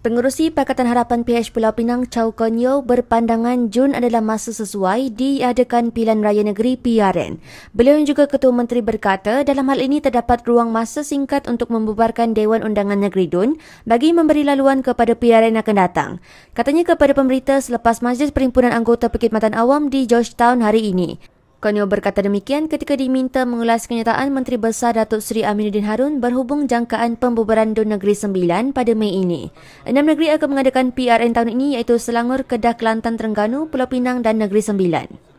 Pengurusi Pakatan Harapan PH Pulau Pinang Chow Kon Yeo berpandangan Jun adalah masa sesuai diadakan pilihan raya negeri PRN. Beliau yang juga Ketua Menteri berkata dalam hal ini terdapat ruang masa singkat untuk membubarkan Dewan Undangan Negeri Dun bagi memberi laluan kepada PRN yang akan datang. Katanya kepada pemberita selepas Majlis Perhimpunan Anggota Perkhidmatan Awam di Georgetown hari ini. Konyol berkata demikian ketika diminta mengulas kenyataan Menteri Besar Datuk Seri Aminuddin Harun berhubung jangkaan pembubaran Dun Negeri Sembilan pada Mei ini. Enam negeri akan mengadakan PRN tahun ini iaitu Selangor, Kedah, Kelantan, Terengganu, Pulau Pinang dan Negeri Sembilan.